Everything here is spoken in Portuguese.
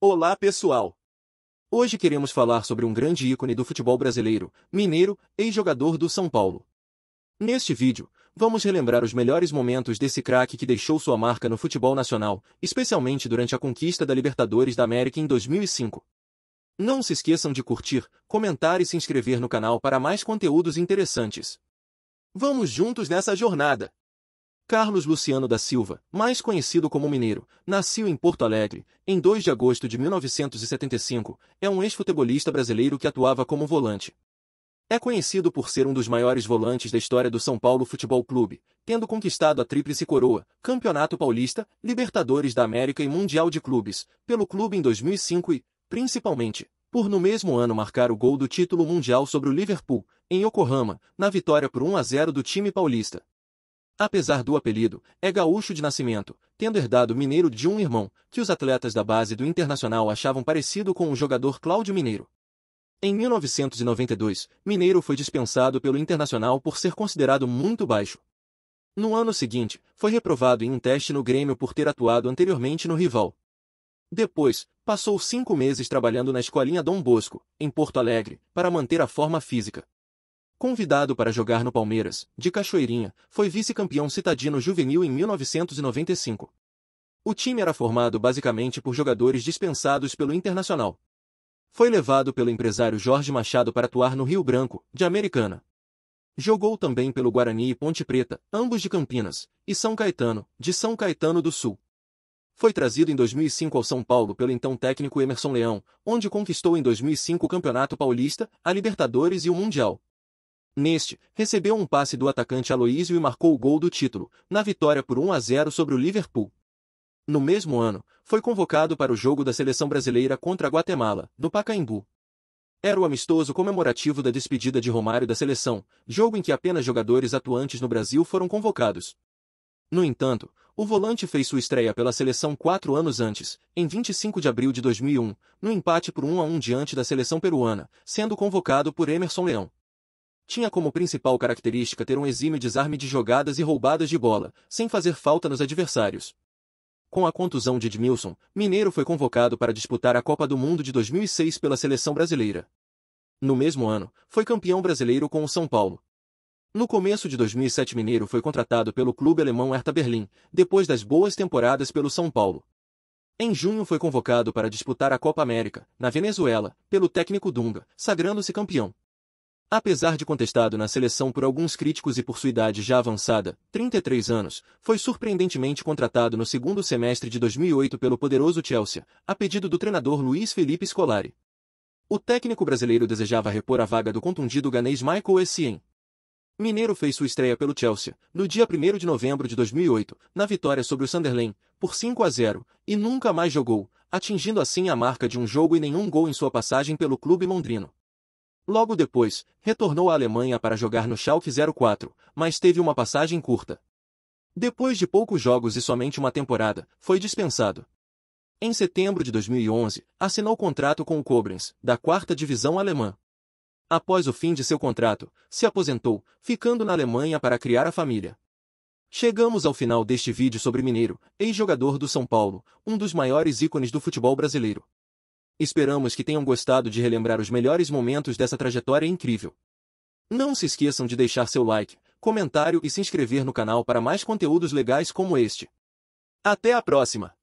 Olá pessoal! Hoje queremos falar sobre um grande ícone do futebol brasileiro, mineiro, ex-jogador do São Paulo. Neste vídeo, vamos relembrar os melhores momentos desse craque que deixou sua marca no futebol nacional, especialmente durante a conquista da Libertadores da América em 2005. Não se esqueçam de curtir, comentar e se inscrever no canal para mais conteúdos interessantes. Vamos juntos nessa jornada! Carlos Luciano da Silva, mais conhecido como Mineiro, nasceu em Porto Alegre, em 2 de agosto de 1975, é um ex-futebolista brasileiro que atuava como volante. É conhecido por ser um dos maiores volantes da história do São Paulo Futebol Clube, tendo conquistado a Tríplice Coroa, Campeonato Paulista, Libertadores da América e Mundial de Clubes, pelo clube em 2005 e, principalmente, por no mesmo ano marcar o gol do título mundial sobre o Liverpool, em Yokohama, na vitória por 1 a 0 do time paulista. Apesar do apelido, é gaúcho de nascimento, tendo herdado Mineiro de um irmão, que os atletas da base do Internacional achavam parecido com o jogador Cláudio Mineiro. Em 1992, Mineiro foi dispensado pelo Internacional por ser considerado muito baixo. No ano seguinte, foi reprovado em um teste no Grêmio por ter atuado anteriormente no rival. Depois, passou cinco meses trabalhando na escolinha Dom Bosco, em Porto Alegre, para manter a forma física. Convidado para jogar no Palmeiras, de Cachoeirinha, foi vice-campeão citadino juvenil em 1995. O time era formado basicamente por jogadores dispensados pelo Internacional. Foi levado pelo empresário Jorge Machado para atuar no Rio Branco, de Americana. Jogou também pelo Guarani e Ponte Preta, ambos de Campinas, e São Caetano, de São Caetano do Sul. Foi trazido em 2005 ao São Paulo pelo então técnico Emerson Leão, onde conquistou em 2005 o Campeonato Paulista, a Libertadores e o Mundial. Neste, recebeu um passe do atacante Aloísio e marcou o gol do título, na vitória por 1 a 0 sobre o Liverpool. No mesmo ano, foi convocado para o jogo da seleção brasileira contra a Guatemala, no Pacaembu. Era o amistoso comemorativo da despedida de Romário da seleção, jogo em que apenas jogadores atuantes no Brasil foram convocados. No entanto, o volante fez sua estreia pela seleção quatro anos antes, em 25 de abril de 2001, no empate por 1 a 1 diante da seleção peruana, sendo convocado por Emerson Leão tinha como principal característica ter um exímio desarme de jogadas e roubadas de bola, sem fazer falta nos adversários. Com a contusão de Edmilson, Mineiro foi convocado para disputar a Copa do Mundo de 2006 pela seleção brasileira. No mesmo ano, foi campeão brasileiro com o São Paulo. No começo de 2007 Mineiro foi contratado pelo clube alemão Hertha Berlim, depois das boas temporadas pelo São Paulo. Em junho foi convocado para disputar a Copa América, na Venezuela, pelo técnico Dunga, sagrando-se campeão. Apesar de contestado na seleção por alguns críticos e por sua idade já avançada, 33 anos, foi surpreendentemente contratado no segundo semestre de 2008 pelo poderoso Chelsea, a pedido do treinador Luiz Felipe Scolari. O técnico brasileiro desejava repor a vaga do contundido ganês Michael Essien. Mineiro fez sua estreia pelo Chelsea, no dia 1 de novembro de 2008, na vitória sobre o Sunderland, por 5 a 0, e nunca mais jogou, atingindo assim a marca de um jogo e nenhum gol em sua passagem pelo clube londrino. Logo depois, retornou à Alemanha para jogar no Schalke 04, mas teve uma passagem curta. Depois de poucos jogos e somente uma temporada, foi dispensado. Em setembro de 2011, assinou contrato com o Koblenz, da quarta divisão alemã. Após o fim de seu contrato, se aposentou, ficando na Alemanha para criar a família. Chegamos ao final deste vídeo sobre Mineiro, ex-jogador do São Paulo, um dos maiores ícones do futebol brasileiro. Esperamos que tenham gostado de relembrar os melhores momentos dessa trajetória incrível. Não se esqueçam de deixar seu like, comentário e se inscrever no canal para mais conteúdos legais como este. Até a próxima!